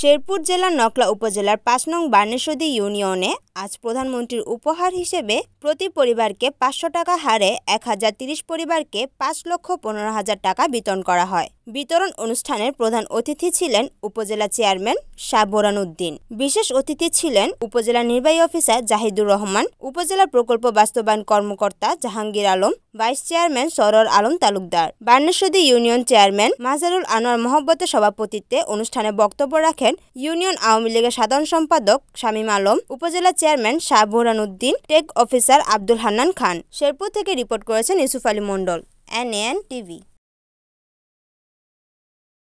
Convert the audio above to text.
শেরপুর জেলার নকলা উপজেলার পাঁচ নং বার্নেশ্বদী ইউনিয়নে আজ প্রধানমন্ত্রীর উপহার হিসেবে প্রতি পরিবারকে পাঁচশো টাকা হারে এক হাজার তিরিশ পরিবারকে পাঁচ লক্ষ পনেরো হাজার টাকা বিতরণ করা হয় বিতরণ অনুষ্ঠানের প্রধান অতিথি ছিলেন উপজেলা চেয়ারম্যান শাহ উদ্দিন বিশেষ অতিথি ছিলেন উপজেলা নির্বাহী অফিসার জাহিদুর রহমান উপজেলা প্রকল্প বাস্তবায়ন কর্মকর্তা জাহাঙ্গীর আলম ভাইস চেয়ারম্যান সরর আলম তালুকদার বার্নেশ্বদী ইউনিয়ন চেয়ারম্যান মাজারুল আনোয়ার মহব্বতের সভাপতিত্বে অনুষ্ঠানে বক্তব্য রাখেন ইউনিয়ন আওয়ামী লীগের সাধারণ সম্পাদক শামীম আলম উপজেলা চেয়ারম্যান শাহবোরান উদ্দিন টেক অফিসার আব্দুল হান্নান খান শেরপুর থেকে রিপোর্ট করেছেন Yusuf Ali Mondal N N TV